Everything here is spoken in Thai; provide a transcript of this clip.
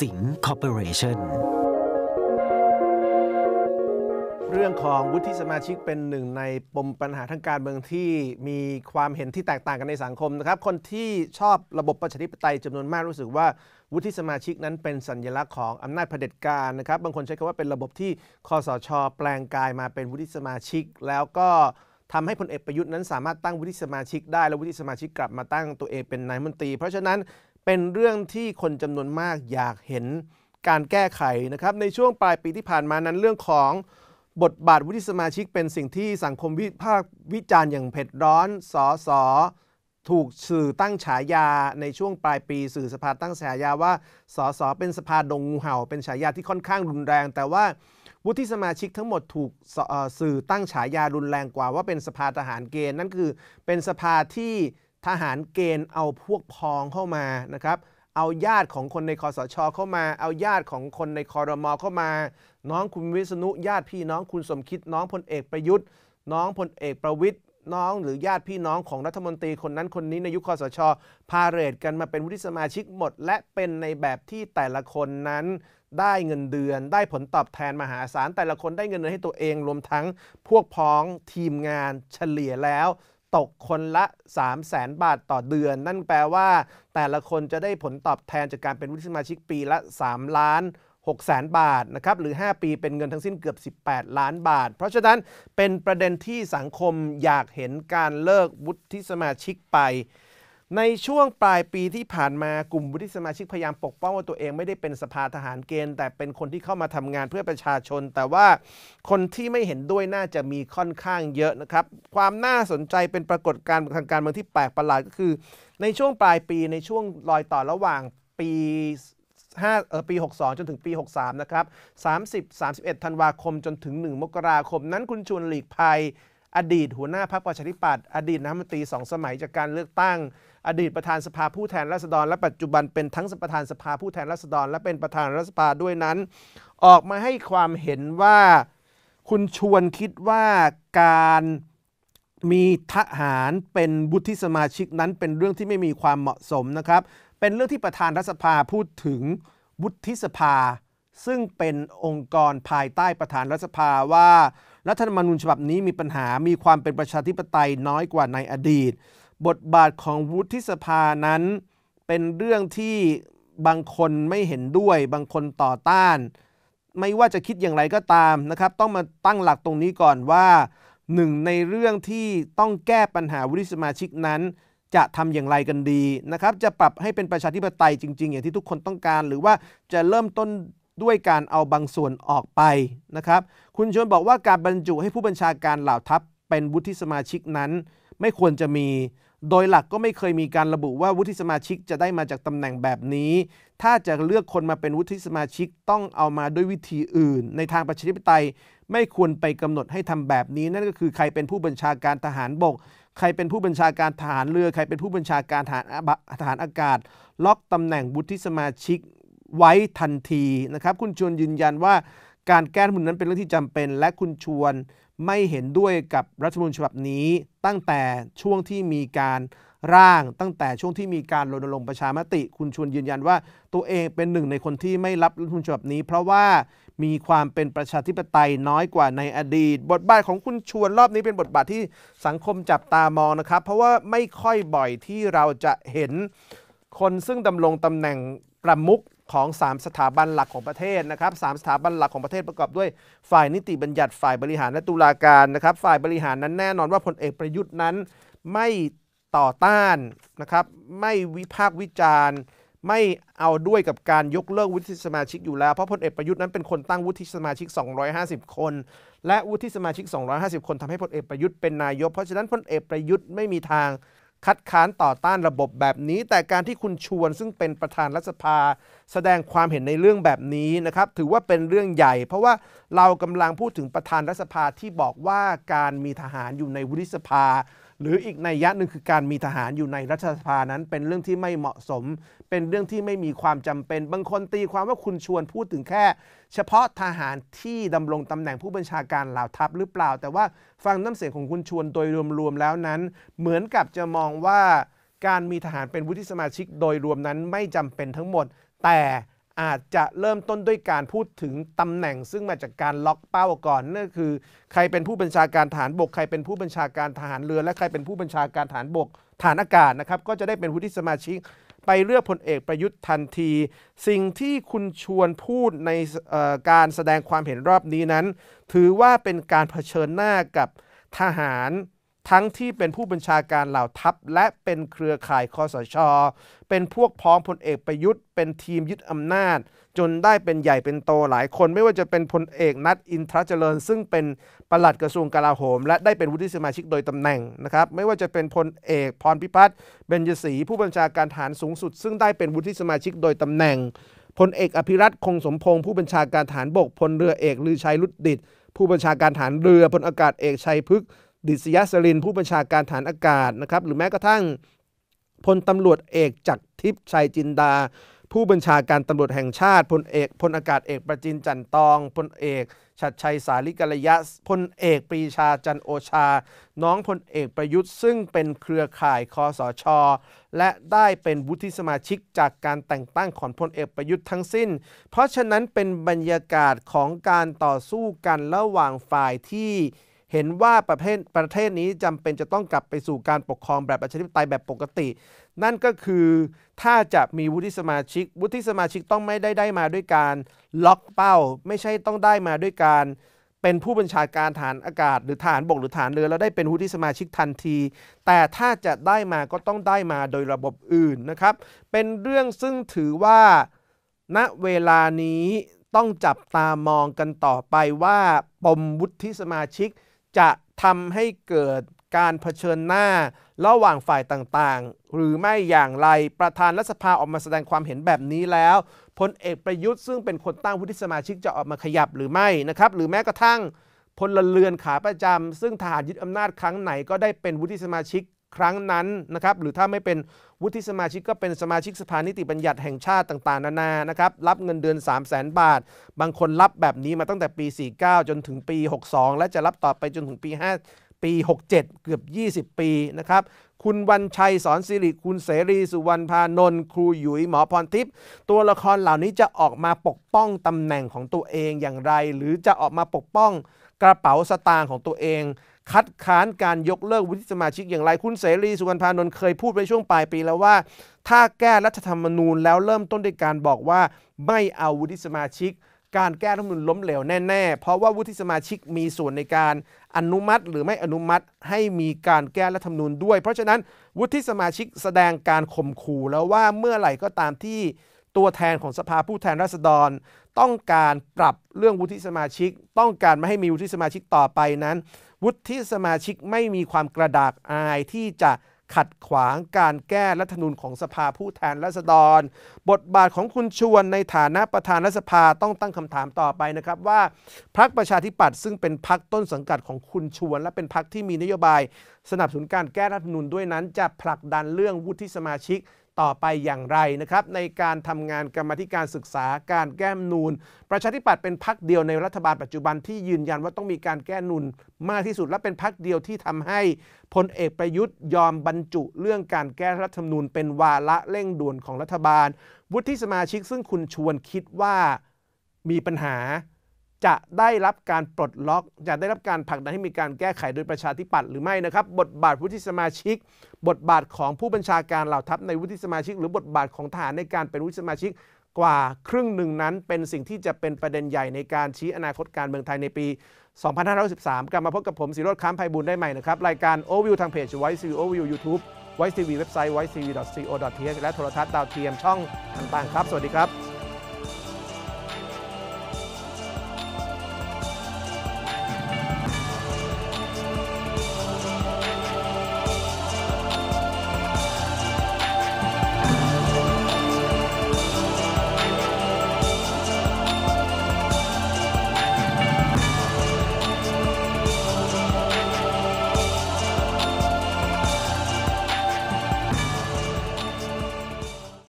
สิงคอร์ปอเรชั่นเรื่องของวุฒิสมาชิกเป็นหนึ่งในปมปัญหาทางการเมืองที่มีความเห็นที่แตกต่างกันในสังคมนะครับ คนที่ชอบระบบประชาธิปไตย จำนวนมากรู้สึกว่าวุฒิสมาชิกนั้นเป็นสัญลักษณ์ของอำนาจเผด็จการนะครับ บางคนใช้คำว่าเป็นระบบที่คอสชอแปลงกายมาเป็นวุฒิสมาชิก แล้วก็ทำให้พลเอกประยุทธ์นั้นสามารถตั้งวุฒิสมาชิกได้และวุฒิสมาชิกกลับมาตั้งตัวเองเป็นนายมนตรีเพราะฉะนั้นเป็นเรื่องที่คนจำนวนมากอยากเห็นการแก้ไขนะครับ ในช่วงปลายปีที่ผ่านมานั้นเรื่องของบทบาทวุฒิสมาชิกเป็นสิ่งที่สังคมวิพากษ์วิจารณ์อย่างเผ็ดร้อนสอสอถูกสื่อตั้งฉายาในช่วงปลายปี สื่อสภาตั้งฉายาว่าสอสอเป็นสภาดงงูเห่า เป็นฉายาที่ค่อนข้างรุนแรง แต่ว่าวุฒิสมาชิกทั้งหมดถูกสื่อตั้งฉายารุนแรงกว่าว่าเป็นสภาทหารเกณฑ์นั่นคือเป็นสภาที่ทหารเกณฑ์เอาพวกพ้องเข้ามานะครับ เอาญาติของคนในคอสชอเข้ามา เอาญาติของคนในคอรมอเข้ามา น้องคุณวิษณุ ญาติพี่น้องคุณสมคิด น้องพลเอกประยุทธ์ น้องพลเอกประวิทย์น้องหรือญาติพี่น้องของรัฐมนตรี คนนั้นคนนี้ในยุคคอสชพาเรดกันมาเป็นวุฒิสมาชิกหมด และเป็นในแบบที่แต่ละคนนั้นได้เงินเดือน ได้ผลตอบแทนมหาศาล แต่ละคนได้เงินเดือนให้ตัวเองรวมทั้งพวกพ้องทีมงานเฉลี่ยแล้วตกคนละ3 0 0แสนบาทต่อเดือน นั่นแปลว่า แต่ละคนจะได้ผลตอบแทน จากการเป็นวุฒิสมาชิกปีละ 3 ล้าน 6 แสนบาทนะครับ หรือ 5 ปีเป็นเงินทั้งสิ้นเกือบ 18 ล้านบาท เพราะฉะนั้นเป็นประเด็นที่สังคมอยากเห็นการเลิกวุฒิสมาชิกไปในช่วงปลายปีที่ผ่านมากลุ่มวุฒิสมาชิกพยายามปกป้องว่าตัวเองไม่ได้เป็นสภาทหารเกณฑ์ แต่เป็นคนที่เข้ามาทำงานเพื่อประชาชน แต่ว่าคนที่ไม่เห็นด้วยน่าจะมีค่อนข้างเยอะนะครับความน่าสนใจเป็นปรากฏการณ์ทางการเมืองที่แปลกประหลาดก็คือ ในช่วงปลายปีในช่วงรอยต่อระหว่างปี5เออปี 62 จนถึงปี 63นะครับ30 31 ธันวาคมจนถึง1มกราคม นั้นคุณชวนหลีกภัยอดีต หัวหน้าพรรคประชาธิปัตย์อดีตนาัฐมนตรีสองสมัยจากการเลือกตั้งอดีตประธานสภาผู้แทนราษฎรและปัจจุบันเป็นทั้งประธานสภาผู้แทนราษฎรและเป็นประธานรัฐสภาด้วยนั้น ออกมาให้ความเห็นว่าคุณชวนคิดว่าการมีทหารเป็นบุตรสมาชิกนั้น เป็นเรื่องที่ไม่มีความเหมาะสมนะครับเป็นเรื่องที่ประธานรัฐสภาพูดถึงบุตรสภา ซึ่งเป็นองค์กรภายใต้ประธานรัฐสภาว่ารัฐธรรมนูญฉบับนี้มีปัญหา มีความเป็นประชาธิปไตยน้อยกว่าในอดีต บทบาทของวุฒิสภานั้นเป็นเรื่องที่บางคนไม่เห็นด้วย บางคนต่อต้าน ไม่ว่าจะคิดอย่างไรก็ตามนะครับ ต้องมาตั้งหลักตรงนี้ก่อนว่าหนึ่งในเรื่องที่ต้องแก้ปัญหาวุฒิสมาชิกนั้น จะทำอย่างไรกันดีนะครับ จะปรับให้เป็นประชาธิปไตยจริง ๆ อย่างที่ทุกคนต้องการหรือว่าจะเริ่มต้นด้วยการเอาบางส่วนออกไปนะครับ คุณชวนบอกว่าการบรรจุให้ผู้บัญชาการเหล่าทัพเป็นวุฒิสมาชิกนั้น ไม่ควรจะมี โดยหลักก็ไม่เคยมีการระบุว่าวุฒิสมาชิกจะได้มาจากตำแหน่งแบบนี้ ถ้าจะเลือกคนมาเป็นวุฒิสมาชิกต้องเอามาด้วยวิธีอื่น ในทางประชาธิปไตยไม่ควรไปกำหนดให้ทำแบบนี้ นั่นก็คือใครเป็นผู้บัญชาการทหารบก ใครเป็นผู้บัญชาการทหารเรือ ใครเป็นผู้บัญชาการทหารอากาศ ล็อกตำแหน่งวุฒิสมาชิกไว้ทันทีนะครับคุณชวนยืนยันว่าการแก้รัฐมนุนนั้นเป็นเรื่องที่จำเป็นและคุณชวนไม่เห็นด้วยกับรัฐมนูญฉบับนี้ ตั้งแต่ช่วงที่มีการร่าง ตั้งแต่ช่วงที่มีการรณรงค์ประชามติ คุณชวนยืนยันว่าตัวเองเป็นหนึ่งในคนที่ไม่รับรัฐมนูญฉบับนี้ เพราะว่ามีความเป็นประชาธิปไตยน้อยกว่าในอดีต บทบาทของคุณชวนรอบนี้เป็นบทบาทที่สังคมจับตามองนะครับเพราะว่าไม่ค่อยบ่อยที่เราจะเห็น คนซึ่งดำรงตำแหน่งประมุขของ 3 สถาบันหลักของประเทศนะครับสสถาบันหลักของประเทศประกอบด้วยฝ่ายนิติบัญญัติฝ่ายบริหารและตุลาการนะครับฝ่ายบริหารนั้นแน่นอนว่าพลเอกประยุทธ์นั้นไม่ต่อต้านนะครับไม่วิพากษ์วิจารณ์ ไม่เอาด้วยกับการยกเลิกวุฒิสมาชิกอยู่แล้วเพราะพลเอกประยุทธ์นั้นเป็นคนตั้งวุฒิสมาชิก 250 คน และวุฒิสมาชิก 250 คนทำให้พลเอกประยุทธ์เป็นนายกเพราะฉะนั้นพลเอกประยุทธ์ไม่มีทางคัดค้านต่อต้านระบบแบบนี้ แต่การที่คุณชวนซึ่งเป็นประธานรัฐสภา แสดงความเห็นในเรื่องแบบนี้นะครับ ถือว่าเป็นเรื่องใหญ่เพราะว่าเรากำลังพูดถึงประธานรัฐสภาที่บอกว่าการมีทหารอยู่ในวุฒิสภาหรืออีกในยะหนึ่งคือการมีทหารอยู่ในรัฐสภานั้น เป็นเรื่องที่ไม่เหมาะสม เป็นเรื่องที่ไม่มีความจำเป็น บางคนตีความว่าคุณชวนพูดถึงแค่ เฉพาะทหารที่ดำรงตำแหน่งผู้บัญชาการเหล่าทัพหรือเปล่า แต่ว่าฟังน้ำเสียงของคุณชวนโดยรวมๆแล้วนั้น เหมือนกับจะมองว่า การมีทหารเป็นวุฒิสมาชิกโดยรวมนั้นไม่จำเป็นทั้งหมด แต่อาจจะเริ่มต้นด้วยการพูดถึงตำแหน่ง ซึ่งมาจากการล็อกเป้าก่อนนั่นคือ ใครเป็นผู้บัญชาการฐานบกใครเป็นผู้บัญชาการทหารเรือ และใครเป็นผู้บัญชาการฐานบกฐานอากาศนะครับ ก็จะได้เป็นผู้ที่สมาชิกไปเลือกพลเอกประยุทธ์ทันที สิ่งที่คุณชวนพูดในการแสดงความเห็นรอบนี้นั้น ถือว่าเป็นการเผชิญหน้ากับทหารทั้งที่เป็นผู้บัญชาการเหล่าทัพและเป็นเครือข่ายคอสชอเป็นพวกพ้องพลเอกประยุทธ์ เป็นทีมยึดอำนาจ จนได้เป็นใหญ่เป็นโตหลายคนไม่ว่าจะเป็นพลเอกนัดอินทรเจริญ ซึ่งเป็นปลัดกระทรวงกลาโหม และได้เป็นวุฒิสมาชิกโดยตำแหน่งนะครับไม่ว่าจะเป็นพลเอกพรพิพัฒน์เบญจศรีผู้บัญชาการฐานสูงสุด ซึ่งได้เป็นวุฒิสมาชิกโดยตำแหน่งพลเอกอภิรัตคงสมพงศ์ผู้บัญชาการฐานบกพลเรือเอกลือชัยลุดดิตผู้บัญชาการฐานเรือพลอากาศเอกชัยพฤกษดิษยาสรินผู้บัญชาการฐานอากาศนะครับหรือแม้กระทั่งพลตำรวจเอกจักรทิพย์ชัยจินดา ผู้บัญชาการตำรวจแห่งชาติพลเอกพลอากาศเอกประจินจันตองพลเอกชัดชัยสาลิกระยะพลเอกปรีชาจันโอชา น้องพลเอกประยุทธ์ซึ่งเป็นเครือข่ายคอสอชอและได้เป็นวุฒิสมาชิกจากการแต่งตั้งของพลเอกประยุทธ์ทั้งสิ้น เพราะฉะนั้นเป็นบรรยากาศของการต่อสู้กันระหว่างฝ่ายที่เห็นว่าประเทศประเทศนี้จำเป็นจะต้องกลับไปสู่การปกครองแบบประชาธิปไตยแบบปกติ นั่นก็คือถ้าจะมีวุฒิสมาชิก วุฒิสมาชิกต้องไม่ได้ได้มาด้วยการล็อกเป้า ไม่ใช่ต้องได้มาด้วยการ เป็นผู้บัญชาการฐานอากาศหรือฐานบกหรือฐานเรือแล้วได้เป็นวุฒิสมาชิกทันที แต่ถ้าจะได้มาก็ต้องได้มาโดยระบบอื่นนะครับ เป็นเรื่องซึ่งถือว่าณเวลานี้ต้องจับตามองกันต่อไปว่าปมวุฒิสมาชิกจะทำให้เกิดการเผชิญหน้าระหว่างฝ่ายต่างๆ หรือไม่อย่างไรประธานรัฐสภาออกมาแสดงความเห็นแบบนี้แล้วพลเอกประยุทธ์ซึ่งเป็นคนตั้งวุฒิสมาชิกจะออกมาขยับหรือไม่นะครับหรือแม้กระทั่งพลเรือนขาประจำซึ่งทหารยึดอำนาจครั้งไหนก็ได้เป็นวุฒิสมาชิกครั้งนั้นนะครับหรือถ้าไม่เป็นวุฒิสมาชิกก็เป็นสมาชิกสภานิติบัญญัติแห่งชาติต่าง ๆนานานะครับรับเงินเดือน3 0 0 0 0นบาท บางคนรับแบบนี้มาตั้งแต่ปี 49 จนถึงปี 62 และจะรับต่อไปจนถึงปี 5 ปี 67 เกือบ 20 ปีนะครับคุณวันชัยสอนสิริคุณเสรี สุวรรณพานนท์ครูหยุยหมอพรทิพย์ตัวละครเหล่านี้จะออกมาปกป้องตำแหน่งของตัวเองอย่างไร หรือจะออกมาปกป้องกระเป๋าสตางค์ของตัวเองคัดค้านการยกเลิกวุฒิสมาชิกอย่างไร คุณเสรีสุวรรณพานนท์เคยพูดไปช่วงปลายปีแล้วว่า ถ้าแก้รัฐธรรมนูญแล้วเริ่มต้นด้วยการบอกว่าไม่เอาวุฒิสมาชิก การแก้รัฐธรรมนูญล้มเหลวแน่ๆเพราะว่าวุฒิสมาชิกมีส่วนในการอนุมัติหรือไม่อนุมัติให้มีการแก้รัฐธรรมนูญด้วย เพราะฉะนั้นวุฒิสมาชิกแสดงการข่มขู่แล้วว่าเมื่อไหร่ก็ตามที่ตัวแทนของสภาผู้แทนราษฎร ต้องการปรับเรื่องวุฒิสมาชิก ต้องการไม่ให้มีวุฒิสมาชิกต่อไปนั้นวุฒิสมาชิกไม่มีความกระดากอายที่จะขัดขวางการแก้รัฐธรรมนูญของสภาผู้แทนราษฎร บทบาทของคุณชวนในฐานะประธานรัฐสภาต้องตั้งคำถามต่อไปนะครับว่าพรรคประชาธิปัตย์ซึ่งเป็นพรรคต้นสังกัดของคุณชวน และเป็นพรรคที่มีนโยบาย สนับสนุนการแก้ รัฐธรรมนูญด้วยนั้น จะผลักดันเรื่องวุฒิสมาชิกต่อไปอย่างไรนะครับ ในการทำงานกรรมธิการศึกษา การแก้หนูนประชาธิปัตย์เป็นพักเดียวในรัฐบาลปัจจุบันที่ยืนยันว่าต้องมีการแก้นูนมากที่สุดและเป็นพักเดียวที่ทำให้พลเอกประยุทธ์ ยอมบรรจุ เรื่องการแก้รัฐธรรมนูญเป็นวาระเร่งด่วนของรัฐบาล วุฒิสมาชิกซึ่งคุณชวนคิดว่ามีปัญหาจะได้รับการปลดล็อกจะได้รับการผลักดันให้มีการแก้ไขโดยประชาธิปัตย์หรือไม่นะครับบทบาทวุฒิสมาชิก บทบาทของผู้บัญชาการเหล่าทัพในวุฒิสมาชิก หรือบทบาทของทหารในการเป็นวุฒิสมาชิกกว่าครึ่งหนึ่งนั้น เป็นสิ่งที่จะเป็นประเด็นใหญ่ ในการชี้อนาคตการเมืองไทยในปี2513กลับมาพบกับผมสีรถค้ามพบุญได้ใหม่นะครับรายการโอวิวทางเพจไวซีโอวิวยูทูบไวซีวีเว็บไซต์ไวซีวีดอทซีโอดอทเและโทรทัศน์ดาวเทียมช่องต่างๆครับสวัสดีครับ